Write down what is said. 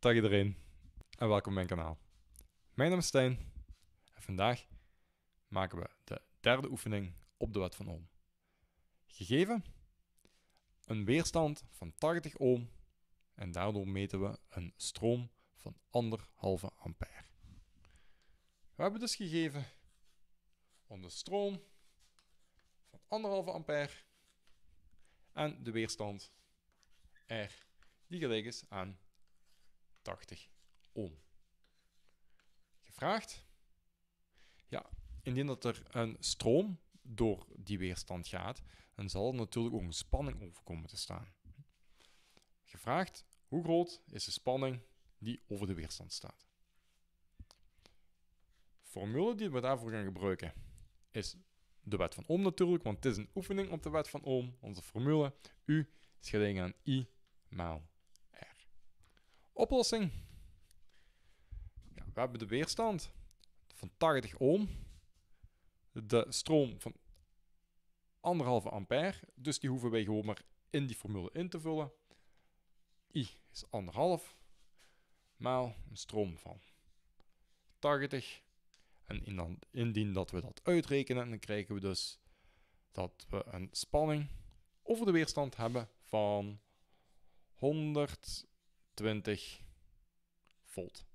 Dag iedereen en welkom bij mijn kanaal. Mijn naam is Stijn en vandaag maken we de derde oefening op de wet van Ohm. Gegeven een weerstand van 80 ohm en daardoor meten we een stroom van anderhalve ampère. We hebben dus gegeven om de stroom van anderhalve ampère en de weerstand R die gelijk is aan 80 ohm. Gevraagd? Ja, indien dat er een stroom door die weerstand gaat, dan zal er natuurlijk ook een spanning over komen te staan. Gevraagd, hoe groot is de spanning die over de weerstand staat? De formule die we daarvoor gaan gebruiken is de wet van Ohm natuurlijk, want het is een oefening op de wet van Ohm. Onze formule U is gelijk aan I maal Oplossing. we hebben de weerstand van 80 ohm, de stroom van 1,5 ampère, dus die hoeven wij gewoon maar in die formule in te vullen. I is 1,5 maal een stroom van 80. En indien dat we dat uitrekenen, dan krijgen we dus dat we een spanning over de weerstand hebben van 100 20 volt.